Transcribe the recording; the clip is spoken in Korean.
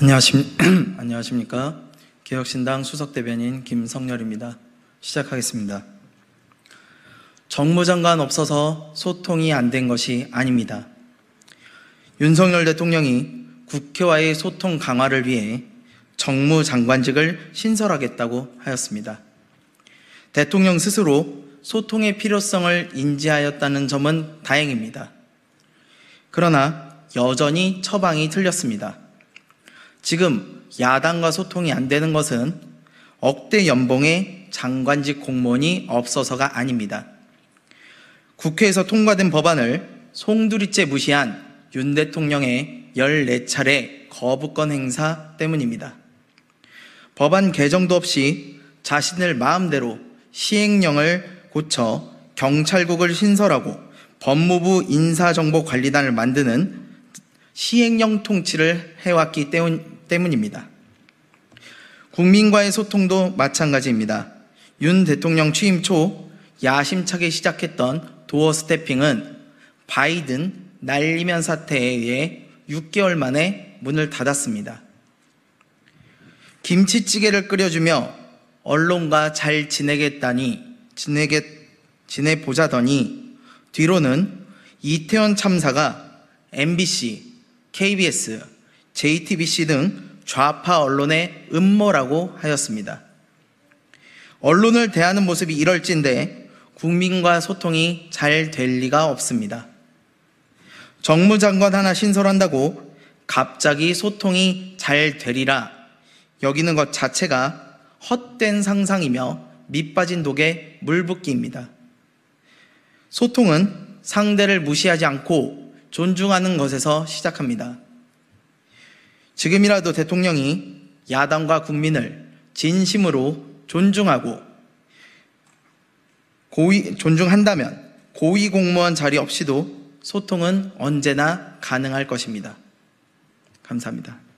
안녕하십니까. 개혁신당 수석대변인 김성렬입니다. 시작하겠습니다. 정무장관 없어서 소통이 안 된 것이 아닙니다. 윤석열 대통령이 국회와의 소통 강화를 위해 정무장관직을 신설하겠다고 하였습니다. 대통령 스스로 소통의 필요성을 인지하였다는 점은 다행입니다. 그러나 여전히 처방이 틀렸습니다. 지금 야당과 소통이 안 되는 것은 억대 연봉의 장관직 공무원이 없어서가 아닙니다. 국회에서 통과된 법안을 송두리째 무시한 윤 대통령의 14차례 거부권 행사 때문입니다. 법안 개정도 없이 자신을 마음대로 시행령을 고쳐 경찰국을 신설하고 법무부 인사정보관리단을 만드는 시행령 통치를 해왔기 때문입니다. 국민과의 소통도 마찬가지입니다. 윤 대통령 취임 초 야심차게 시작했던 도어 스태핑은 바이든 날리면 사태에 의해 6개월 만에 문을 닫았습니다. 김치찌개를 끓여주며 언론과 잘 지내겠다니 지내겠 지내보자더니 뒤로는 이태원 참사가 MBC, KBS, JTBC 등 좌파 언론의 음모라고 하였습니다. 언론을 대하는 모습이 이럴진데 국민과 소통이 잘 될 리가 없습니다. 정무장관 하나 신설한다고 갑자기 소통이 잘 되리라 여기는 것 자체가 헛된 상상이며 밑빠진 독에 물붓기입니다. 소통은 상대를 무시하지 않고 존중하는 것에서 시작합니다. 지금이라도 대통령이 야당과 국민을 진심으로 존중하고 고위, 존중한다면 고위 공무원 자리 없이도 소통은 언제나 가능할 것입니다. 감사합니다.